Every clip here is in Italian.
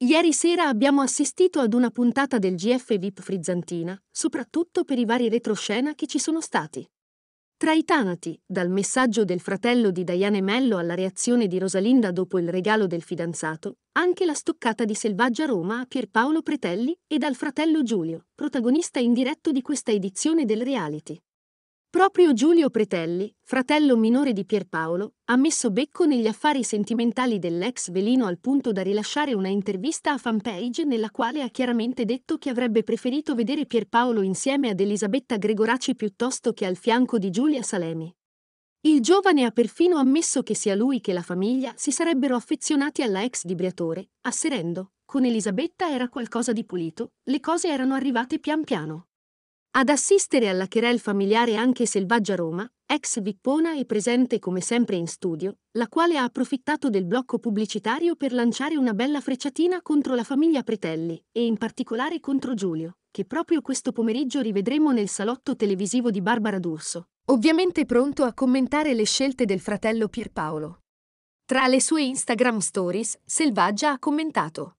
Ieri sera abbiamo assistito ad una puntata del GF VIP Frizzantina, soprattutto per i vari retroscena che ci sono stati. Tra i tanati, dal messaggio del fratello di Diane Mello alla reazione di Rosalinda dopo il regalo del fidanzato, anche la stoccata di Selvaggia Roma a Pierpaolo Pretelli e dal fratello Giulio, protagonista in diretto di questa edizione del reality. Proprio Giulio Pretelli, fratello minore di Pierpaolo, ha messo becco negli affari sentimentali dell'ex velino al punto da rilasciare una intervista a fanpage nella quale ha chiaramente detto che avrebbe preferito vedere Pierpaolo insieme ad Elisabetta Gregoraci piuttosto che al fianco di Giulia Salemi. Il giovane ha perfino ammesso che sia lui che la famiglia si sarebbero affezionati alla ex di Briatore, asserendo, con Elisabetta era qualcosa di pulito, le cose erano arrivate pian piano. Ad assistere alla querel familiare anche Selvaggia Roma, ex Vippona e presente come sempre in studio, la quale ha approfittato del blocco pubblicitario per lanciare una bella frecciatina contro la famiglia Pretelli e in particolare contro Giulio, che proprio questo pomeriggio rivedremo nel salotto televisivo di Barbara D'Urso, ovviamente pronto a commentare le scelte del fratello Pierpaolo. Tra le sue Instagram stories, Selvaggia ha commentato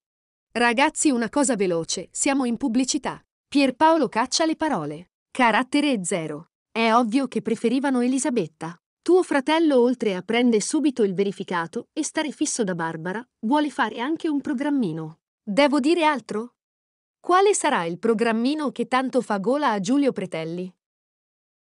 Ragazzi una cosa veloce, siamo in pubblicità. Pierpaolo caccia le parole. Carattere zero. È ovvio che preferivano Elisabetta. Tuo fratello oltre a prendere subito il verificato e stare fisso da Barbara, vuole fare anche un programmino. Devo dire altro? Quale sarà il programmino che tanto fa gola a Giulio Pretelli?